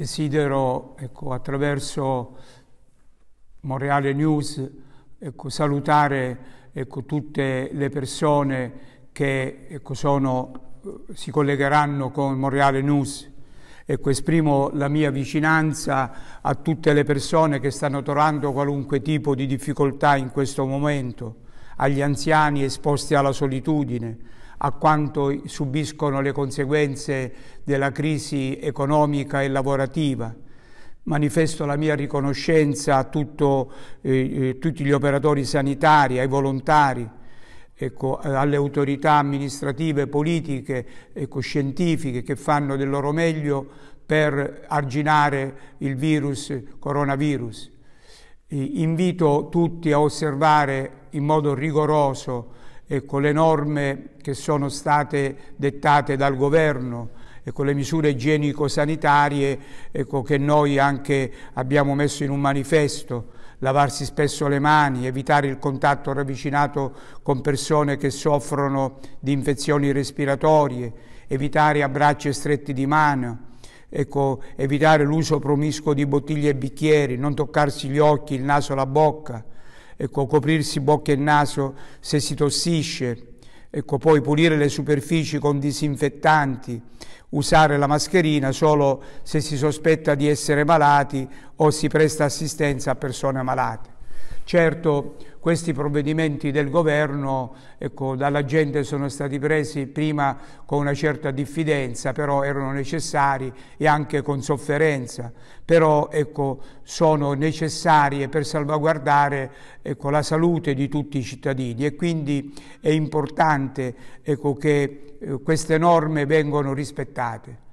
Desidero, ecco, attraverso Monreale News, ecco, salutare ecco, tutte le persone che ecco, sono, eh, si collegheranno con Monreale News. Ecco, esprimo la mia vicinanza a tutte le persone che stanno trovando qualunque tipo di difficoltà in questo momento, agli anziani esposti alla solitudine, a quanto subiscono le conseguenze della crisi economica e lavorativa. Manifesto la mia riconoscenza a tutto, eh, eh, tutti gli operatori sanitari, ai volontari, ecco, alle autorità amministrative, politiche, ecco, scientifiche che fanno del loro meglio per arginare il virus coronavirus. invito tutti a osservare in modo rigoroso ecco, le norme che sono state dettate dal governo, e ecco, le misure igienico-sanitarie ecco, che noi anche abbiamo messo in un manifesto lavarsi spesso le mani, evitare il contatto ravvicinato con persone che soffrono di infezioni respiratorie, evitare abbracci e stretti di mano, ecco, evitare l'uso promiscuo di bottiglie e bicchieri, non toccarsi gli occhi, il naso, la bocca, ecco, coprirsi bocca e naso se si tossisce, ecco, poi pulire le superfici con disinfettanti, usare la mascherina solo se si sospetta di essere malati o si presta assistenza a persone malate. Certo, questi provvedimenti del governo ecco, dalla gente sono stati presi prima con una certa diffidenza, però erano necessari e anche con sofferenza, però ecco, sono necessarie per salvaguardare ecco, la salute di tutti i cittadini e quindi è importante ecco, che eh, queste norme vengano rispettate.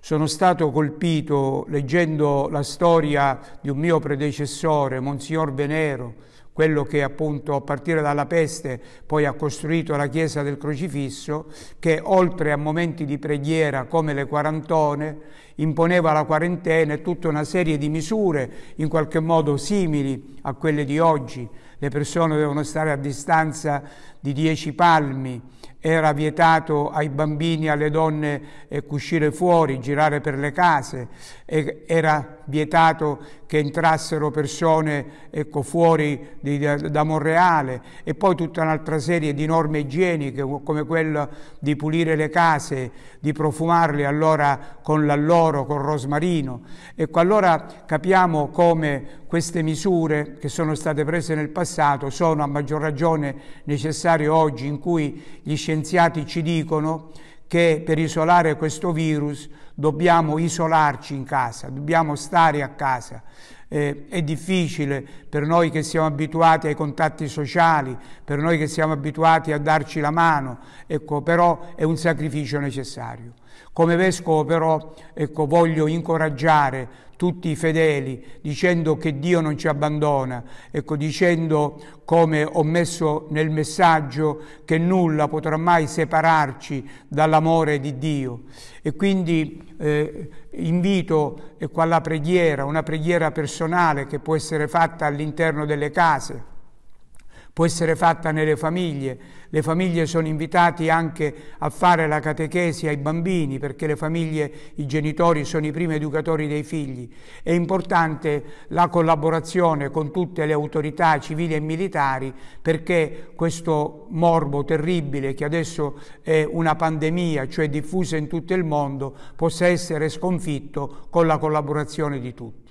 Sono stato colpito leggendo la storia di un mio predecessore, Monsignor Venero, quello che appunto a partire dalla peste poi ha costruito la chiesa del crocifisso, che oltre a momenti di preghiera come le quarantone, imponeva la quarantena e tutta una serie di misure in qualche modo simili a quelle di oggi. Le persone devono stare a distanza di dieci palmi, era vietato ai bambini, e alle donne eh, uscire fuori, girare per le case, e era vietato che entrassero persone ecco, fuori di, da, da, Monreale e poi tutta un'altra serie di norme igieniche come quella di pulire le case, di profumarle allora con l'alloro, con il rosmarino. Ecco, allora capiamo come queste misure che sono state prese nel passato sono a maggior ragione necessarie oggi in cui gli scienziati scienziati ci dicono che per isolare questo virus dobbiamo isolarci in casa, dobbiamo stare a casa. Eh, è difficile per noi che siamo abituati ai contatti sociali, per noi che siamo abituati a darci la mano, ecco, però è un sacrificio necessario. Come vescovo però ecco, voglio incoraggiare tutti i fedeli dicendo che Dio non ci abbandona, ecco, dicendo come ho messo nel messaggio che nulla potrà mai separarci dall'amore di Dio. E quindi eh, invito ecco, alla preghiera, una preghiera personale che può essere fatta all'interno delle case può essere fatta nelle famiglie. Le famiglie sono invitate anche a fare la catechesi ai bambini perché le famiglie, i genitori sono i primi educatori dei figli. È importante la collaborazione con tutte le autorità civili e militari perché questo morbo terribile che adesso è una pandemia, cioè diffusa in tutto il mondo, possa essere sconfitto con la collaborazione di tutti.